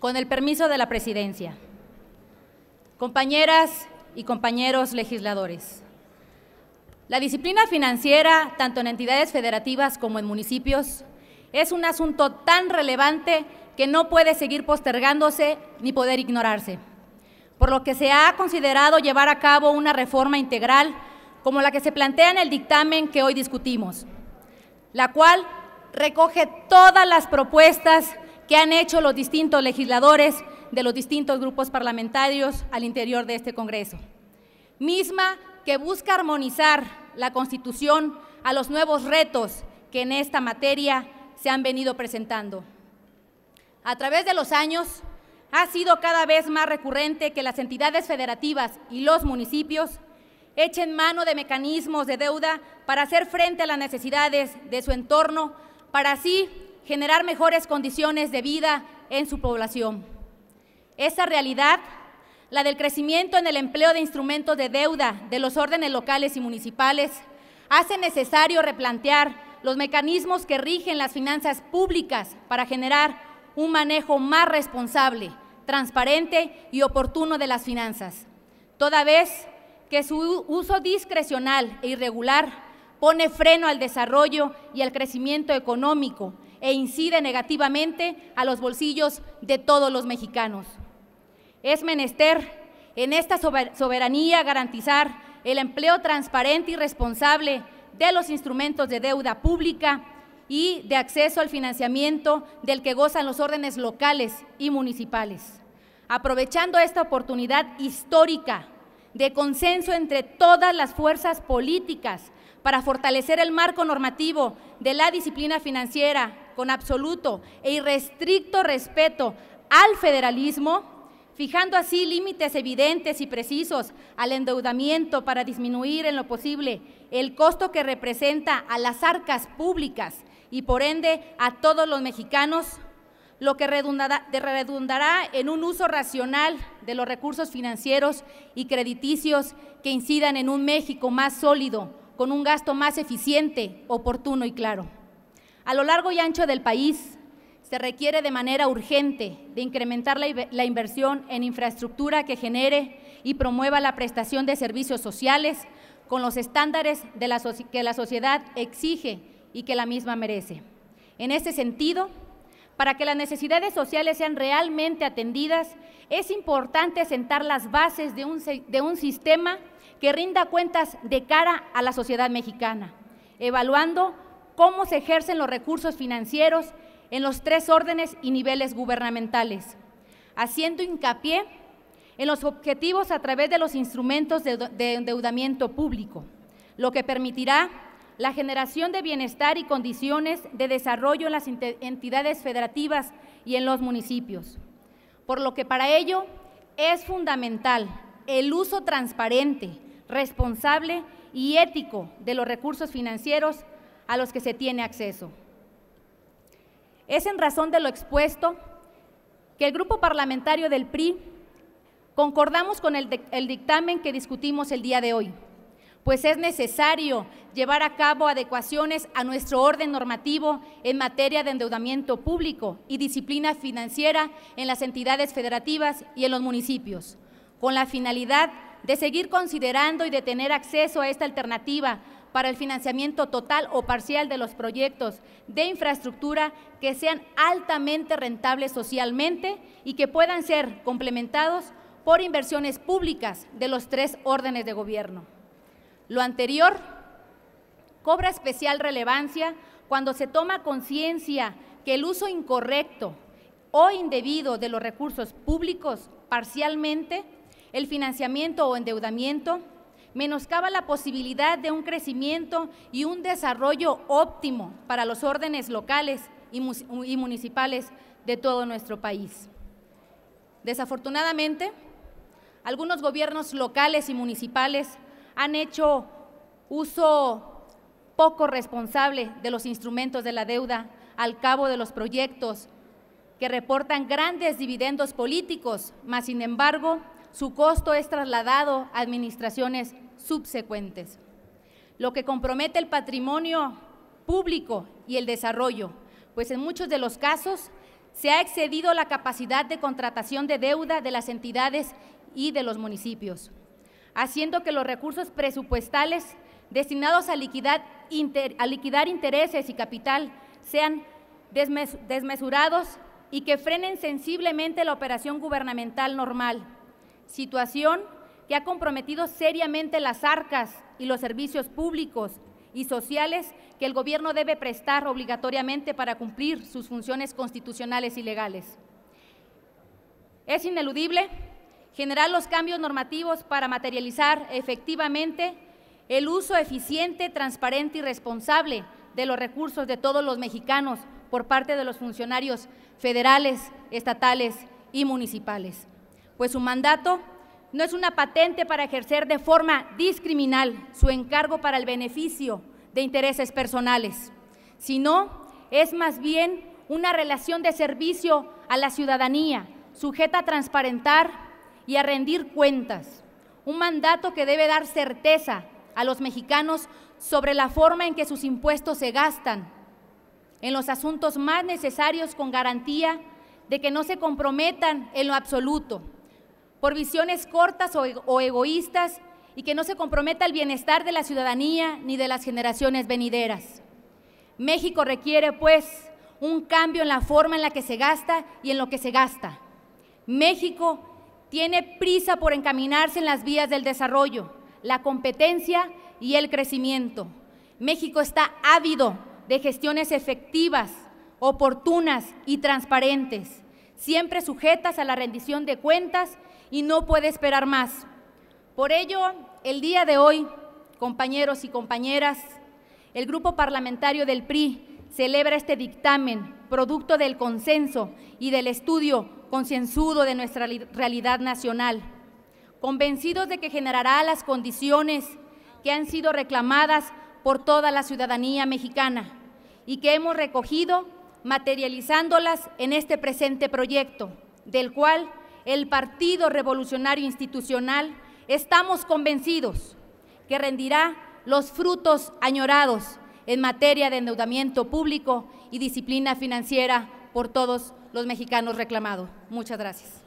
Con el permiso de la Presidencia, compañeras y compañeros legisladores, la disciplina financiera, tanto en entidades federativas como en municipios, es un asunto tan relevante que no puede seguir postergándose ni poder ignorarse. Por lo que se ha considerado llevar a cabo una reforma integral como la que se plantea en el dictamen que hoy discutimos, la cual recoge todas las propuestas que han hecho los distintos legisladores de los distintos grupos parlamentarios al interior de este Congreso, misma que busca armonizar la Constitución a los nuevos retos que en esta materia se han venido presentando. A través de los años, ha sido cada vez más recurrente que las entidades federativas y los municipios echen mano de mecanismos de deuda para hacer frente a las necesidades de su entorno, para así generar mejores condiciones de vida en su población. Esa realidad la del crecimiento en el empleo de instrumentos de deuda de los órdenes locales y municipales, hace necesario replantear los mecanismos que rigen las finanzas públicas para generar un manejo más responsable, transparente y oportuno de las finanzas, toda vez que su uso discrecional e irregular pone freno al desarrollo y al crecimiento económico e incide negativamente a los bolsillos de todos los mexicanos. Es menester en esta soberanía garantizar el empleo transparente y responsable de los instrumentos de deuda pública y de acceso al financiamiento del que gozan los órdenes locales y municipales. Aprovechando esta oportunidad histórica de consenso entre todas las fuerzas políticas para fortalecer el marco normativo de la disciplina financiera con absoluto e irrestricto respeto al federalismo, fijando así límites evidentes y precisos al endeudamiento para disminuir en lo posible el costo que representa a las arcas públicas y por ende a todos los mexicanos, lo que redundará, en un uso racional de los recursos financieros y crediticios que incidan en un México más sólido, con un gasto más eficiente, oportuno y claro. A lo largo y ancho del país, se requiere de manera urgente de incrementar la, inversión en infraestructura que genere y promueva la prestación de servicios sociales con los estándares de que la sociedad exige y que la misma merece. En este sentido, para que las necesidades sociales sean realmente atendidas, es importante sentar las bases de un, de un sistema que rinda cuentas de cara a la sociedad mexicana, evaluando cómo se ejercen los recursos financieros en los tres órdenes y niveles gubernamentales, haciendo hincapié en los objetivos a través de los instrumentos de, endeudamiento público, lo que permitirá la generación de bienestar y condiciones de desarrollo en las entidades federativas y en los municipios. Por lo que para ello es fundamental el uso transparente, responsable y ético de los recursos financieros a los que se tiene acceso. Es en razón de lo expuesto que el grupo parlamentario del PRI concordamos con el, dictamen que discutimos el día de hoy, pues es necesario llevar a cabo adecuaciones a nuestro orden normativo en materia de endeudamiento público y disciplina financiera en las entidades federativas y en los municipios, con la finalidad de seguir considerando y de tener acceso a esta alternativa para el financiamiento total o parcial de los proyectos de infraestructura que sean altamente rentables socialmente y que puedan ser complementados por inversiones públicas de los tres órdenes de gobierno. Lo anterior cobra especial relevancia cuando se toma conciencia que el uso incorrecto o indebido de los recursos públicos parcialmente, el financiamiento o endeudamiento menoscaba la posibilidad de un crecimiento y un desarrollo óptimo para los órdenes locales y, municipales de todo nuestro país. Desafortunadamente, algunos gobiernos locales y municipales han hecho uso poco responsable de los instrumentos de la deuda al cabo de los proyectos que reportan grandes dividendos políticos, mas sin embargo su costo es trasladado a administraciones subsecuentes, lo que compromete el patrimonio público y el desarrollo, pues en muchos de los casos se ha excedido la capacidad de contratación de deuda de las entidades y de los municipios, haciendo que los recursos presupuestales destinados a liquidar, intereses y capital sean desmesurados y que frenen sensiblemente la operación gubernamental normal, situación que ha comprometido seriamente las arcas y los servicios públicos y sociales que el gobierno debe prestar obligatoriamente para cumplir sus funciones constitucionales y legales. Es ineludible generar los cambios normativos para materializar efectivamente el uso eficiente, transparente y responsable de los recursos de todos los mexicanos por parte de los funcionarios federales, estatales y municipales pues su mandato no es una patente para ejercer de forma discriminal su encargo para el beneficio de intereses personales, sino es más bien una relación de servicio a la ciudadanía, sujeta a transparentar y a rendir cuentas, un mandato que debe dar certeza a los mexicanos sobre la forma en que sus impuestos se gastan, en los asuntos más necesarios con garantía de que no se comprometan en lo absoluto por visiones cortas o, egoístas y que no se comprometa al bienestar de la ciudadanía ni de las generaciones venideras. México requiere, pues, un cambio en la forma en la que se gasta y en lo que se gasta. México tiene prisa por encaminarse en las vías del desarrollo, la competencia y el crecimiento. México está ávido de gestiones efectivas, oportunas y transparentes, siempre sujetas a la rendición de cuentas y no puede esperar más. Por ello, el día de hoy, compañeros y compañeras, el Grupo Parlamentario del PRI celebra este dictamen, producto del consenso y del estudio concienzudo de nuestra realidad nacional, convencidos de que generará las condiciones que han sido reclamadas por toda la ciudadanía mexicana y que hemos recogido materializándolas en este presente proyecto, del cual el Partido Revolucionario Institucional, estamos convencidos que rendirá los frutos añorados en materia de endeudamiento público y disciplina financiera por todos los mexicanos reclamados. Muchas gracias.